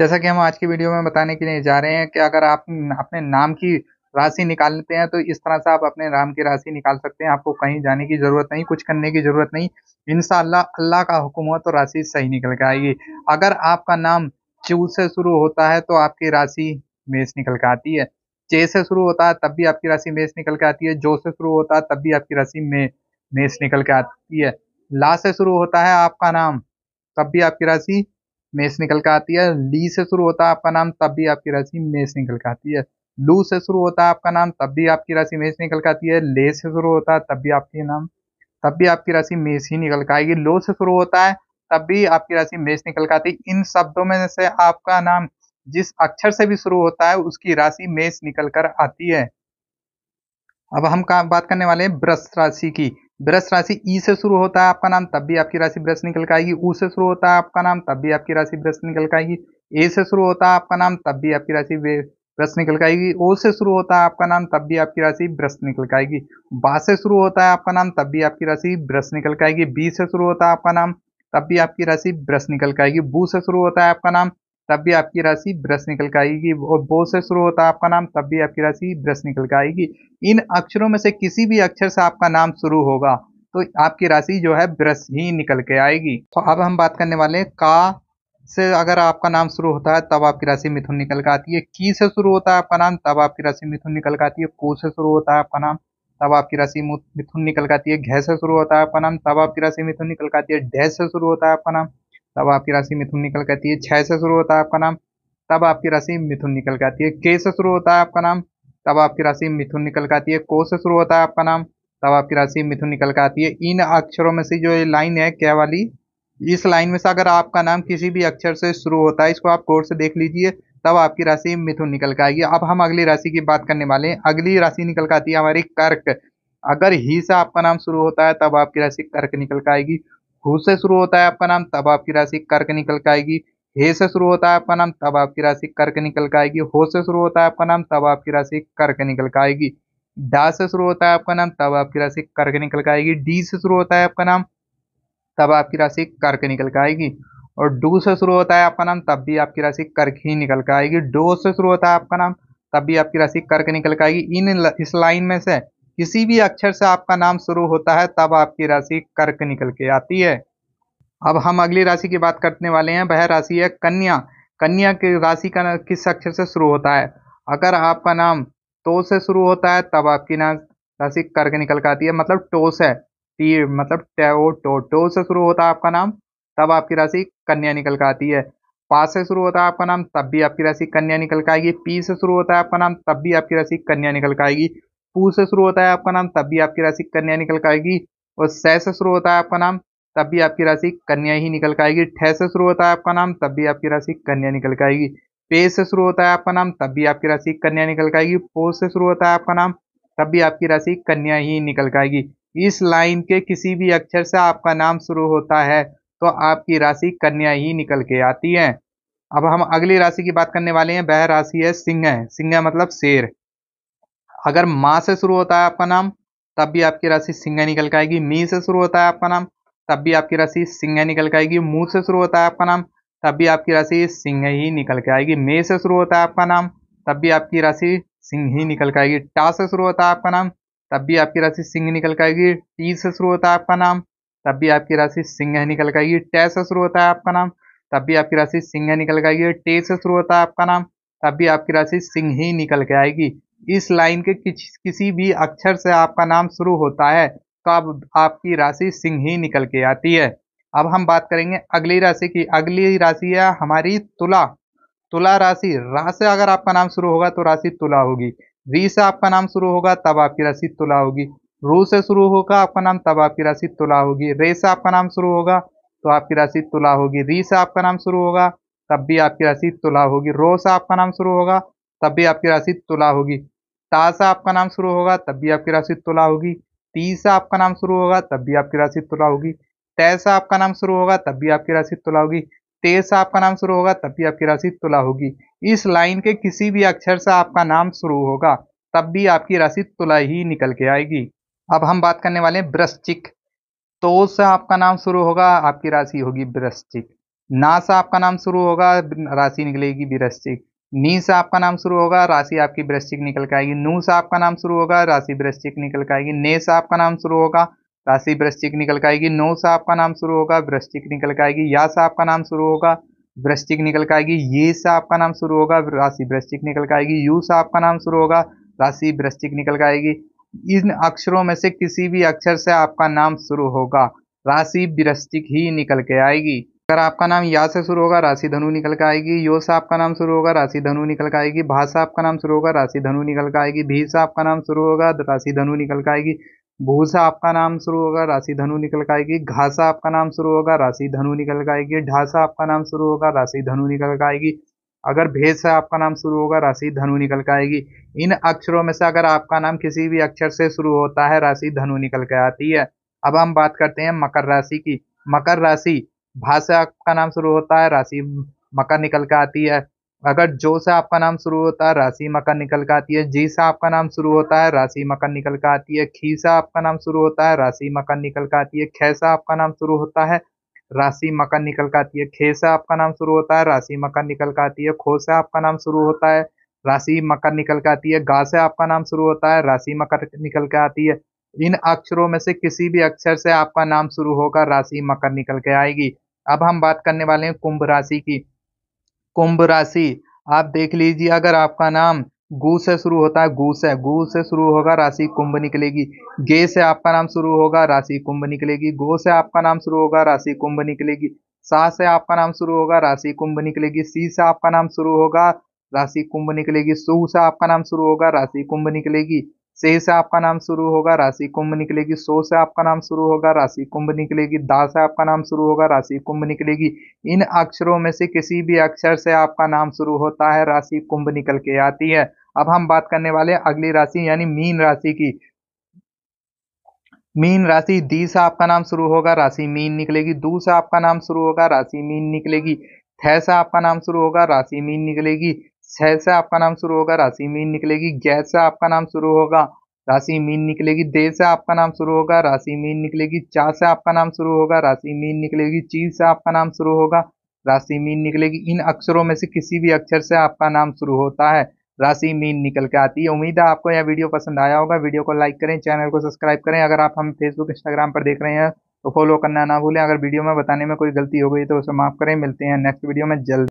जैसा कि हम आज की वीडियो में बताने के लिए जा रहे हैं कि अगर आप अपने नाम की राशि निकाल लेते हैं तो इस तरह से आप अपने नाम की राशि निकाल सकते हैं आपको कहीं जाने की ज़रूरत नहीं कुछ करने की ज़रूरत नहीं इन अल्लाह का हुक्म हो तो राशि सही निकल के आएगी अगर आपका नाम चू से शुरू होता है तो आपकी राशि मेष निकल के आती है चे से शुरू होता है तब भी आपकी राशि मेष निकल के आती है जो से शुरू होता है तब भी आपकी राशि में मेष निकल के आती है ला से शुरू होता है आपका नाम तब भी आपकी राशि मेस निकल कर आती है ली से शुरू होता है आपका नाम तब भी आपकी राशि मेष निकल कर आती है लू से शुरू होता है आपका नाम तब भी आपकी राशि मेष निकल कर आती है ले से शुरू होता है तब भी आपकी नाम तब भी आपकी राशि मेष ही निकल कर आएगी लो से शुरू होता है तब भी आपकी राशि मेष निकल कर आती है इन शब्दों में से आपका नाम जिस अक्षर से भी शुरू होता है उसकी राशि मेष निकल कर आती है अब हम बात करने वाले हैं वृष राशि की ब्रश राशि ई से शुरू होता है आपका नाम तब भी आपकी राशि ब्रश निकल के आएगी ऊ से शुरू होता है आपका नाम तब भी आपकी राशि ब्रश निकल के आएगी ए से शुरू होता है आपका नाम तब भी आपकी राशि ब्रश निकल के आएगी ओ से शुरू होता है आपका नाम तब भी आपकी राशि ब्रश निकल के आएगी बा से शुरू होता है आपका नाम तब भी आपकी राशि ब्रश निकल के आएगी बी से शुरू होता है आपका नाम तब भी आपकी राशि ब्रश निकल के आएगी बू से शुरू होता है आपका नाम तब भी आपकी राशि ब्रश निकल के आएगी और बो से शुरू होता है आपका नाम तब भी आपकी राशि ब्रश निकल के आएगी इन अक्षरों में से किसी भी अक्षर से आपका नाम शुरू होगा तो आपकी राशि जो है ब्रश ही निकल के आएगी तो अब हम बात करने वाले हैं का से अगर आपका नाम शुरू होता है तब आपकी राशि मिथुन निकल के आती है की से शुरू होता है आपका नाम तब आपकी राशि मिथुन निकल के आती है को से शुरू होता है आपका नाम तब आपकी राशि मिथुन निकल के आती है घे से शुरू होता है आपका नाम तब आपकी राशि मिथुन निकल के आती है डे से शुरू होता है आपका नाम तब आपकी राशि मिथुन निकल के आती है छः से शुरू होता है आपका नाम तब आपकी राशि मिथुन निकल के आती है के से शुरू होता है आपका नाम तब आपकी राशि मिथुन निकल के आती है को से शुरू होता है आपका नाम तब आपकी राशि मिथुन निकल के आती है इन अक्षरों में से जो ये लाइन है क्या वाली इस लाइन में से अगर आपका नाम किसी भी अक्षर से शुरू होता है इसको आप गौर से देख लीजिए तब आपकी राशि मिथुन निकल के आएगी अब हम अगली राशि की बात करने वाले हैं अगली राशि निकल के आती है हमारी कर्क अगर ही से आपका नाम शुरू होता है तब आपकी राशि कर्क निकल के आएगी हु से शुरू होता है आपका नाम तब आपकी राशि कर्क निकल के आएगी हे से शुरू होता है आपका नाम तब आपकी राशि कर्क निकल के आएगी हो से शुरू होता है आपका नाम तब आपकी राशि कर्क निकल के आएगी डा से शुरू होता है आपका नाम तब आपकी राशि कर्क निकल के आएगी डी से शुरू होता है आपका नाम तब आपकी राशि कर्क निकल के आएगी और डू से शुरू होता है आपका नाम तब भी आपकी राशि कर्क ही निकल के आएगी डो से शुरू होता है आपका नाम तब भी आपकी राशि कर्क निकल के आएगी इन इस लाइन में से किसी भी अक्षर से आपका नाम शुरू होता है तब आपकी राशि कर्क निकल के आती है अब हम अगली राशि की बात करने वाले हैं वह राशि है कन्या कन्या की राशि का किस अक्षर से शुरू होता है अगर आपका नाम तो से शुरू होता है तब आपकी नाम राशि कर्क निकल के आती है मतलब टोस है टी मतलब टो टो टो से शुरू होता है आपका नाम तब आपकी राशि कन्या निकल के आती है पा से शुरू होता है आपका नाम तब भी आपकी राशि कन्या निकल के आएगी पी से शुरू होता है आपका नाम तब भी आपकी राशि कन्या निकल के आएगी पू से शुरू होता है आपका नाम तब भी आपकी राशि कन्या निकल के आएगी और सह से शुरू होता है आपका नाम तब भी आपकी राशि कन्या ही निकल के आएगी ठह से शुरू होता है आपका नाम तब भी आपकी राशि कन्या निकल कर आएगी पे से शुरू होता है आपका नाम तब भी आपकी राशि कन्या निकल कर आएगी पो से शुरू होता है आपका नाम तब भी आपकी राशि कन्या ही निकल कर आएगी इस लाइन के किसी भी अक्षर से आपका नाम शुरू होता है तो आपकी राशि कन्या ही निकल के आती है अब हम अगली राशि की बात करने वाले हैं वह राशि है सिंह सिंह मतलब शेर अगर माँ से शुरू होता है आपका नाम तब भी आपकी राशि सिंह निकल के आएगी मी से शुरू होता है आपका नाम तब भी आपकी राशि सिंह निकल के आएगी मुँह से शुरू होता है आपका नाम तब भी आपकी राशि सिंह ही निकल के आएगी मे से शुरू होता है आपका नाम तब भी आपकी राशि सिंह ही निकल के आएगी टा से शुरू होता है आपका नाम तब भी आपकी राशि सिंह निकल के आएगी टी से शुरू होता है आपका नाम तब भी आपकी राशि सिंह निकल के आएगी टे से शुरू होता है आपका नाम तब भी आपकी राशि सिंह निकल के आएगी टे से शुरू होता है आपका नाम तब भी आपकी राशि सिंह ही निकल के आएगी इस लाइन के किस किसी भी अक्षर से आपका नाम शुरू होता है तो आप, आपकी राशि सिंह ही निकल के आती है अब हम बात करेंगे अगली राशि की अगली राशि है हमारी तुला तुला राशि रा से अगर आपका नाम शुरू होगा तो राशि तुला होगी री से आपका नाम शुरू होगा तब आपकी राशि तुला होगी रू से शुरू होगा आपका नाम तब आपकी राशि तुला होगी रे से आपका नाम शुरू होगा तो आपकी राशि तुला होगी री से आपका नाम शुरू होगा तब भी आपकी राशि तुला होगी रो से आपका नाम शुरू होगा तब भी आपकी राशि तुला होगी ता से आपका नाम शुरू होगा तब भी आपकी राशि तुला होगी ती से आपका नाम शुरू होगा तब भी आपकी राशि तुला होगी तय से आपका नाम शुरू होगा तब भी आपकी राशि तुला होगी ते से आपका नाम शुरू होगा तब भी आपकी राशि तुला होगी इस लाइन के किसी भी अक्षर से आपका नाम शुरू होगा तब भी आपकी राशि तुला ही निकल के आएगी अब हम बात करने वाले हैं वृश्चिक तो से आपका नाम शुरू होगा आपकी राशि होगी वृश्चिक ना से आपका नाम शुरू होगा राशि निकलेगी वृश्चिक नी से आपका नाम शुरू होगा राशि आपकी वृश्चिक निकल के आएगी नू से आपका नाम शुरू होगा राशि वृश्चिक निकल के आएगी ने से आपका नाम शुरू होगा राशि वृश्चिक निकल के आएगी नौ से आपका नाम शुरू होगा वृश्चिक निकल के आएगी या से आपका नाम शुरू होगा वृश्चिक निकल के आएगी ये से आपका नाम शुरू होगा राशि वृश्चिक निकल के आएगी यू से आपका नाम शुरू होगा राशि वृश्चिक निकल के आएगी इन अक्षरों में से किसी भी अक्षर से आपका नाम शुरू होगा राशि वृश्चिक ही निकल के आएगी अगर आपका नाम या से शुरू होगा राशि धनु निकल कर आएगी यो से आपका नाम शुरू होगा राशि धनु निकल कर आएगी भा से आपका नाम शुरू होगा राशि धनु निकल कर आएगी भी से आपका नाम शुरू होगा राशि धनु निकल कर आएगी भू से आपका नाम शुरू होगा राशि धनु निकल कर आएगी घा से आपका नाम शुरू होगा राशि धनु निकल कर आएगी ढा से आपका नाम शुरू होगा राशि धनु निकल कर आएगी अगर भेद से आपका नाम शुरू होगा राशि धनु निकल कर आएगी इन अक्षरों में से अगर आपका नाम किसी भी अक्षर से शुरू होता है राशि धनु निकल कर आती है अब हम बात करते हैं मकर राशि की मकर राशि भाषा आपका नाम शुरू होता है राशि मकर निकल के आती है अगर जो से आपका नाम शुरू होता है राशि मकर निकल के आती है जी से आपका नाम शुरू होता है राशि मकर निकल के आती है खी से आपका नाम शुरू होता है राशि मकर निकल के आती है खे से आपका नाम शुरू होता है राशि मकर निकल के आती है खे से आपका नाम शुरू होता है राशि मकर निकल के आती है खो से आपका नाम शुरू होता है राशि मकर निकल के आती है गा से आपका नाम शुरू होता है राशि मकर निकल के आती है इन अक्षरों में से किसी भी अक्षर से आपका नाम शुरू होगा राशि मकर निकल के आएगी अब हम बात करने वाले हैं कुंभ राशि की कुंभ राशि आप देख लीजिए अगर आपका नाम गू से शुरू होता है गू से गू से शुरू होगा राशि कुंभ निकलेगी गे से आपका नाम शुरू होगा राशि कुंभ निकलेगी गो से आपका नाम शुरू होगा राशि कुंभ निकलेगी सा से आपका नाम शुरू होगा राशि कुंभ निकलेगी सी से आपका नाम शुरू होगा राशि कुंभ निकलेगी सु से आपका नाम शुरू होगा राशि कुंभ निकलेगी सेह से आपका नाम शुरू होगा राशि कुंभ निकलेगी सो से आपका नाम शुरू होगा राशि कुंभ निकलेगी दा से आपका नाम शुरू होगा राशि कुंभ निकलेगी इन अक्षरों में से किसी भी अक्षर से आपका नाम शुरू होता है राशि कुंभ निकल के आती है अब हम बात करने वाले अगली राशि यानी मीन राशि की मीन राशि दी से आपका नाम शुरू होगा राशि मीन निकलेगी दू से आपका नाम शुरू होगा राशि मीन निकलेगी थे से आपका नाम शुरू होगा राशि मीन निकलेगी छह से आपका नाम शुरू होगा राशि मीन निकलेगी गैस से आपका नाम शुरू होगा राशि मीन निकलेगी दे से आपका नाम शुरू होगा राशि मीन निकलेगी चा से आपका नाम शुरू होगा राशि मीन निकलेगी चीज से आपका नाम शुरू होगा राशि मीन निकलेगी इन अक्षरों में से किसी भी अक्षर से आपका नाम शुरू होता है राशि मीन निकल के आती है उम्मीद है आपको यह वीडियो पसंद आया होगा वीडियो को लाइक करें चैनल को सब्सक्राइब करें अगर आप हम फेसबुक इंस्टाग्राम पर देख रहे हैं तो फॉलो करना ना भूलें अगर वीडियो में बताने में कोई गलती हो गई तो उसे माफ़ करें मिलते हैं नेक्स्ट वीडियो में जल्द